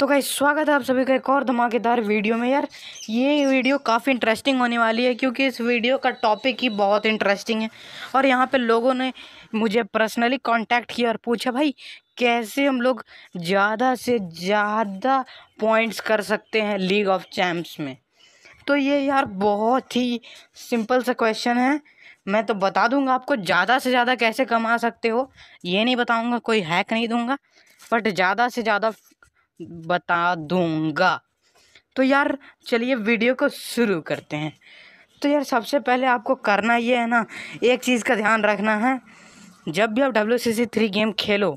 तो गाइस स्वागत है आप सभी का एक और धमाकेदार वीडियो में यार ये वीडियो काफ़ी इंटरेस्टिंग होने वाली है क्योंकि इस वीडियो का टॉपिक ही बहुत इंटरेस्टिंग है और यहाँ पे लोगों ने मुझे पर्सनली कांटेक्ट किया और पूछा भाई कैसे हम लोग ज़्यादा से ज़्यादा पॉइंट्स कर सकते हैं लीग ऑफ चैम्प्स में तो ये यार बहुत ही सिंपल सा क्वेश्चन है मैं तो बता दूंगा आपको ज़्यादा से ज़्यादा कैसे कमा सकते हो ये नहीं बताऊंगा कोई हैक नहीं दूंगा बट ज़्यादा से ज़्यादा बता दूँगा तो यार चलिए वीडियो को शुरू करते हैं तो यार सबसे पहले आपको करना ये है ना एक चीज़ का ध्यान रखना है जब भी आप W C C three game खेलो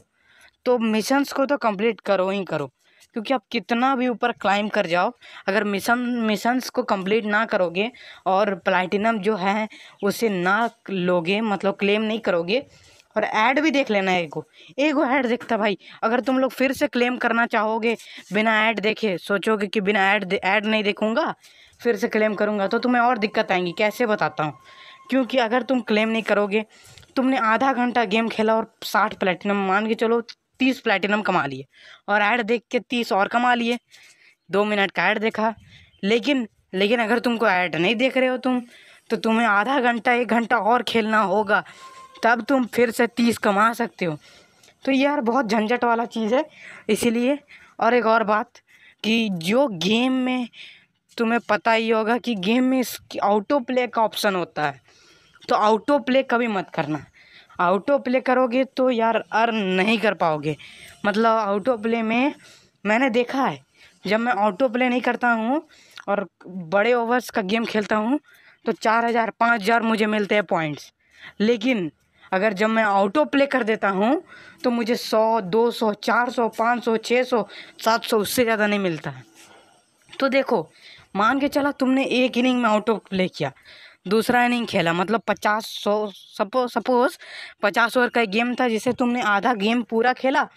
तो मिशंस को तो कंप्लीट करो ही करो क्योंकि आप कितना भी ऊपर क्लाइम कर जाओ अगर मिशन मिशंस को कंप्लीट ना करोगे और प्लाटिनम जो है उसे ना लोगे मतलब क्लेम नहीं करोगे और ऐड भी देख लेना एगो एगो ऐड देखता भाई अगर तुम लोग फिर से क्लेम करना चाहोगे बिना ऐड देखे सोचोगे कि बिना ऐड ऐड नहीं देखूँगा फिर से क्लेम करूँगा तो तुम्हें और दिक्कत आएंगी कैसे बताता हूँ क्योंकि अगर तुम क्लेम नहीं करोगे तुमने आधा घंटा गेम खेला और साठ प्लेटिनम मान के चलो तीस प्लेटिनम कमा लिए और ऐड देख के तीस और कमा लिए दो मिनट का ऐड देखा लेकिन लेकिन अगर तुमको ऐड नहीं देख रहे हो तुम तो तुम्हें आधा घंटा एक घंटा और खेलना होगा तब तुम फिर से तीस कमा सकते हो तो यार बहुत झंझट वाला चीज़ है इसीलिए और एक और बात कि जो गेम में तुम्हें पता ही होगा कि गेम में आउटो प्ले का ऑप्शन होता है तो आउटो प्ले कभी मत करना आउटो प्ले करोगे तो यार अर्न नहीं कर पाओगे मतलब आउटो प्ले में मैंने देखा है जब मैं ऑटो प्ले नहीं करता हूँ और बड़े ओवर्स का गेम खेलता हूँ तो चार हज़ार पाँच हज़ार मुझे मिलते हैं पॉइंट्स लेकिन अगर जब मैं ऑटो प्ले कर देता हूँ तो मुझे सौ दो सौ चार सौ पाँच सौ छः सौ सात सौ उससे ज़्यादा नहीं मिलता है तो देखो मान के चला तुमने एक इनिंग में ऑटो प्ले किया दूसरा इनिंग खेला मतलब पचास सौ सपो सपोज पचास ओवर का गेम था जिसे तुमने आधा गेम पूरा खेला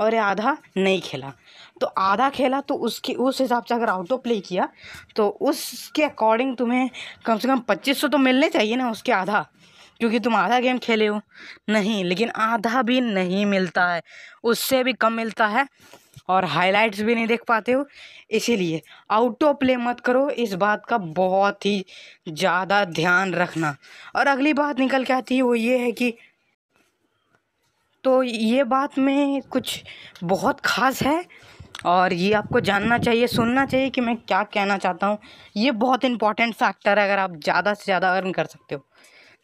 और आधा नहीं खेला तो आधा खेला तो उसके उस हिसाब से अगर आउट ऑफ प्ले किया तो उसके अकॉर्डिंग तुम्हें कम से कम पच्चीस सौ तो मिलने चाहिए ना उसके आधा क्योंकि तुम आधा गेम खेले हो नहीं लेकिन आधा भी नहीं मिलता है उससे भी कम मिलता है और हाइलाइट्स भी नहीं देख पाते हो इसीलिए आउटो प्ले मत करो इस बात का बहुत ही ज़्यादा ध्यान रखना और अगली बात निकल के आती है वो ये है कि तो ये बात में कुछ बहुत ख़ास है और ये आपको जानना चाहिए सुनना चाहिए कि मैं क्या कहना चाहता हूँ ये बहुत इंपॉर्टेंट फैक्टर है अगर आप ज़्यादा से ज़्यादा अर्न कर सकते हो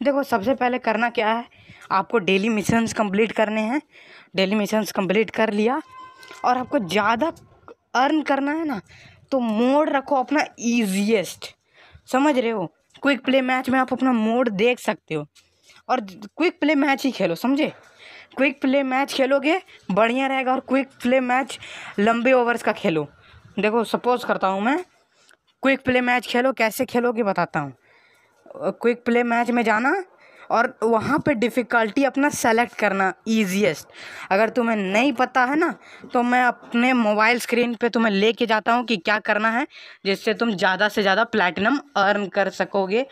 देखो सबसे पहले करना क्या है आपको डेली मिशंस कंप्लीट करने हैं डेली मिशंस कंप्लीट कर लिया और आपको ज़्यादा अर्न करना है ना तो मोड रखो अपना ईजिएस्ट समझ रहे हो क्विक प्ले मैच में आप अपना मोड देख सकते हो और क्विक प्ले मैच ही खेलो समझे क्विक प्ले मैच खेलोगे बढ़िया रहेगा और क्विक प्ले मैच लंबे ओवर्स का खेलो देखो सपोज करता हूँ मैं क्विक प्ले मैच खेलो कैसे खेलोगे बताता हूँ क्विक प्ले मैच में जाना और वहाँ पे डिफ़िकल्टी अपना सेलेक्ट करना ईजीएसट अगर तुम्हें नहीं पता है ना तो मैं अपने मोबाइल स्क्रीन पे तुम्हें लेके जाता हूँ कि क्या करना है जिससे तुम ज़्यादा से ज़्यादा प्लेटिनम अर्न कर सकोगे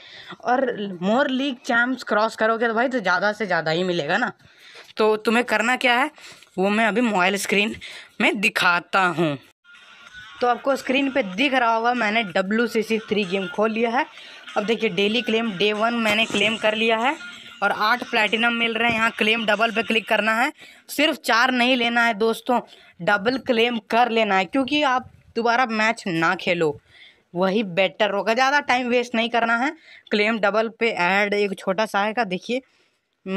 और मोर लीग चैम्प्स क्रॉस करोगे तो भाई तो ज़्यादा से ज़्यादा ही मिलेगा ना तो तुम्हें करना क्या है वो मैं अभी मोबाइल स्क्रीन में दिखाता हूँ तो आपको स्क्रीन पे दिख रहा होगा मैंने W C C three game खोल लिया है अब देखिए डेली क्लेम डे वन मैंने क्लेम कर लिया है और आठ प्लेटिनम मिल रहे हैं यहाँ क्लेम डबल पे क्लिक करना है सिर्फ चार नहीं लेना है दोस्तों डबल क्लेम कर लेना है क्योंकि आप दोबारा मैच ना खेलो वही बेटर होगा ज़्यादा टाइम वेस्ट नहीं करना है क्लेम डबल पे ऐड एक छोटा सा आएगा देखिए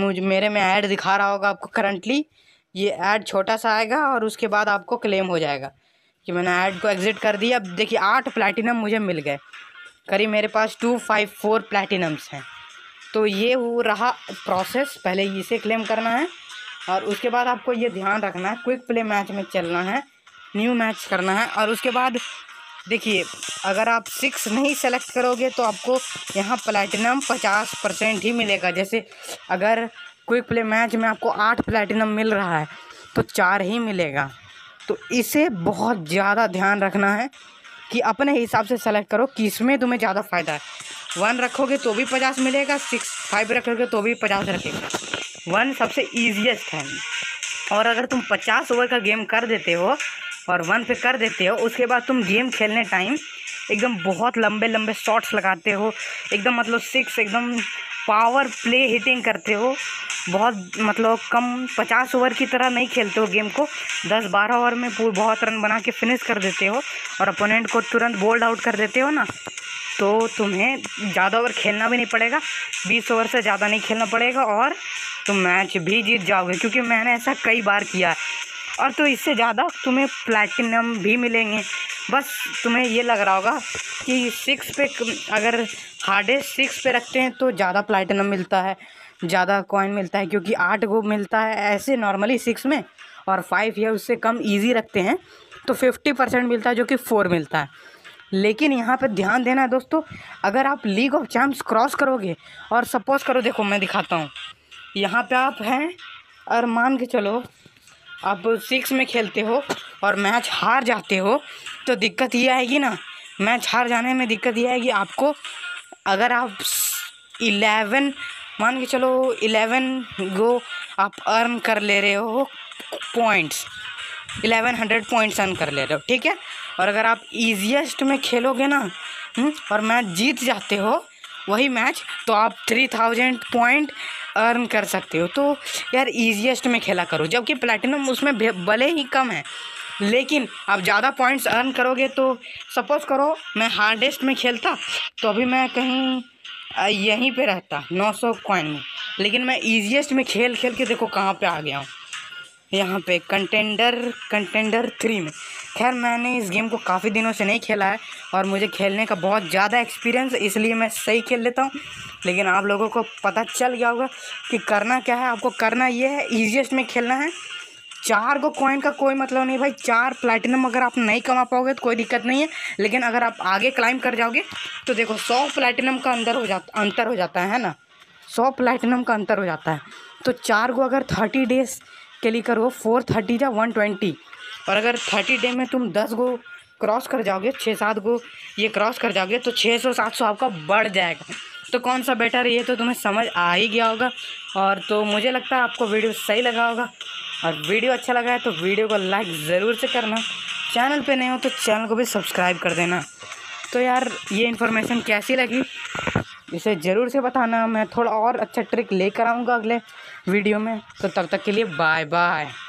मुझ मेरे में ऐड दिखा रहा होगा आपको करंटली ये ऐड छोटा सा आएगा और उसके बाद आपको क्लेम हो जाएगा कि मैंने ऐड को एग्ज़िट कर दिया अब देखिए आठ प्लेटिनम मुझे मिल गए करीब मेरे पास टू फाइव फोर प्लेटिनम्स हैं तो ये हो रहा प्रोसेस पहले इसे क्लेम करना है और उसके बाद आपको ये ध्यान रखना है क्विक प्ले मैच में चलना है न्यू मैच करना है और उसके बाद देखिए अगर आप सिक्स नहीं सेलेक्ट करोगे तो आपको यहाँ प्लेटिनम पचास परसेंट ही मिलेगा जैसे अगर क्विक प्ले मैच में आपको आठ प्लेटिनम मिल रहा है तो चार ही मिलेगा तो इसे बहुत ज़्यादा ध्यान रखना है कि अपने हिसाब से सेलेक्ट करो किस में तुम्हें ज़्यादा फ़ायदा है वन रखोगे तो भी पचास मिलेगा सिक्स फाइव रखोगे तो भी पचास रखेगा वन सबसे ईजिएस्ट है और अगर तुम पचास ओवर का गेम कर देते हो और वन पे कर देते हो उसके बाद तुम गेम खेलने टाइम एकदम बहुत लंबे लंबे शॉट्स लगाते हो एकदम मतलब सिक्स एकदम पावर प्ले हिटिंग करते हो बहुत मतलब कम पचास ओवर की तरह नहीं खेलते हो गेम को दस बारह ओवर में बहुत रन बना के फिनिश कर देते हो और अपोनेंट को तुरंत बोल्ड आउट कर देते हो ना तो तुम्हें ज़्यादा ओवर खेलना भी नहीं पड़ेगा बीस ओवर से ज़्यादा नहीं खेलना पड़ेगा और तुम मैच भी जीत जाओगे क्योंकि मैंने ऐसा कई बार किया है और तो इससे ज़्यादा तुम्हें प्लैटिनम भी मिलेंगे बस तुम्हें ये लग रहा होगा कि सिक्स पे अगर हार्डेस्ट सिक्स पे रखते हैं तो ज़्यादा प्लैटिनम मिलता है ज़्यादा कॉइन मिलता है क्योंकि आठ गो मिलता है ऐसे नॉर्मली सिक्स में और फाइव या उससे कम ईजी रखते हैं तो फिफ्टी परसेंट मिलता है जो कि फ़ोर मिलता है लेकिन यहाँ पर ध्यान देना है दोस्तों अगर आप लीग ऑफ चैम्प्स क्रॉस करोगे और सपोज करो देखो मैं दिखाता हूँ यहाँ पे आप हैं और मान के चलो आप सिक्स में खेलते हो और मैच हार जाते हो तो दिक्कत ये आएगी ना मैच हार जाने में दिक्कत ये आएगी आपको अगर आप इलेवन मान के चलो इलेवन गो आप अर्न कर ले रहे हो points eleven hundred points earn कर ले रहे हो ठीक है और अगर आप ईजिएस्ट में खेलोगे ना हम्म, और मैच जीत जाते हो वही मैच तो आप थ्री थाउजेंड पॉइंट अर्न कर सकते हो तो यार ईजिएस्ट में खेला करो जबकि प्लेटिनम उसमें भले ही कम है लेकिन आप ज़्यादा पॉइंट्स अर्न करोगे तो सपोज़ करो मैं हार्डेस्ट में खेलता तो अभी मैं कहीं यहीं पे रहता 900 सौ कॉइन में लेकिन मैं ईजिएस्ट में खेल खेल के देखो कहाँ पे आ गया हूँ यहाँ पे कंटेंडर कंटेंडर थ्री में खैर मैंने इस गेम को काफ़ी दिनों से नहीं खेला है और मुझे खेलने का बहुत ज़्यादा एक्सपीरियंस इसलिए मैं सही खेल लेता हूँ लेकिन आप लोगों को पता चल गया होगा कि करना क्या है आपको करना ये है ईजिएस्ट में खेलना है चार को कॉइन का कोई मतलब नहीं भाई चार प्लैटिनम अगर आप नहीं कमा पाओगे तो कोई दिक्कत नहीं है लेकिन अगर आप आगे क्लाइम कर जाओगे तो देखो सौ प्लैटिनम का अंदर हो जाता अंतर हो जाता है ना सौ प्लैटिनम का अंतर हो जाता है तो चार को अगर थर्टी डेज के लिए करो फोर थर्टी या वन ट्वेंटी और अगर थर्टी डे में तुम दस गो क्रॉस कर जाओगे छः सात गो ये क्रॉस कर जाओगे तो छः सौ सात सौ आपका बढ़ जाएगा तो कौन सा बेटर ये तो तुम्हें समझ आ ही गया होगा और तो मुझे लगता है आपको वीडियो सही लगा होगा और वीडियो अच्छा लगा है तो वीडियो को लाइक ज़रूर से करना चैनल पर नहीं हो तो चैनल को भी सब्सक्राइब कर देना तो यार ये इन्फॉर्मेशन कैसी लगी इसे ज़रूर से बताना मैं थोड़ा और अच्छा ट्रिक लेकर आऊँगा अगले वीडियो में तो तब तक के लिए बाय बाय